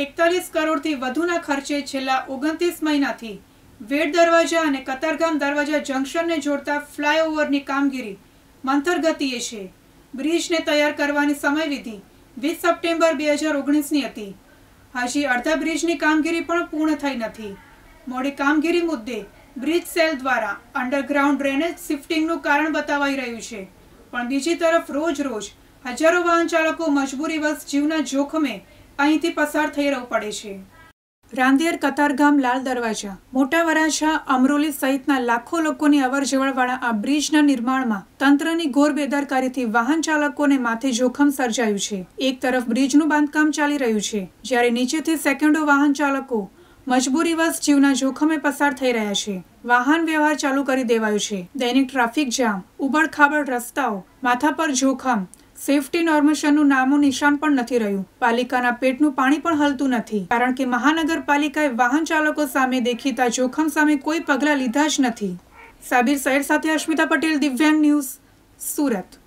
એકતાલીસ કરોડથી વધુના ખર્ચે છેલ્લા ઓગણત્રીસ મહિનાથી વેડ દરવાજા અને કતારગામ દરવાજા જંકશનને જોડતા ફ્લાયઓવરની કામગીરી મંથર ગતિએ છે બ્રિજને તૈયાર કરવાની સમયવિધિ વીસ સપ્ટેમ્બર બે હજાર ઓગણીસની હતી હજી અડધા બ્રિજની કામગીરી પણ પૂર્ણ થઈ નથી મોડી કામગીરી મુદ્દે બ્રિજ સેલ દ્વારા અંડરગ્રાઉન્ડ ડ્રેનેજ શિફ્ટિંગનું કારણ બતાવાઈ રહ્યું છે પણ બીજી તરફ રોજ રોજ હજારો વાહન ચાલકો મજબૂરીવશ જીવના જોખમે અહીંથી પસાર થઈ રહેવું પડે છે રાંદેર કતારગામ લાલ દરવાજા મોટા વરાછા અમરોલી સહિતના લાખો લોકોની અવરજવળવાળા આ બ્રિજના નિર્માણમાં તંત્રની ઘોર બેદરકારીથી વાહન ચાલકોને માથે જોખમ સર્જાયું છે એક તરફ બ્રિજનું બાંધકામ ચાલી રહ્યું છે જ્યારે નીચેથી સેકન્ડો વાહન ચાલકો મજબૂરીવશ જીવના જોખમે પસાર થઈ રહ્યા છે વાહન વ્યવહાર ચાલુ કરી દેવાયો છે દૈનિક ટ્રાફિક જામ ઉબડખાબડ રસ્તાઓ માથા પર જોખમ સેફટી નોર્મેશનનું નામો નિશાન પણ નથી રહ્યું પાલિકાના પેટનું પાણી પણ હલતું નથી કારણ કે મહાનગરપાલિકાએ વાહન ચાલકો સામે દેખીતા જોખમ સામે કોઈ પગલાં લીધા જ નથી સાબિર સૈયદ સાથે અશ્મિતા પટેલ દિવ્યાંગ ન્યૂઝ સુરત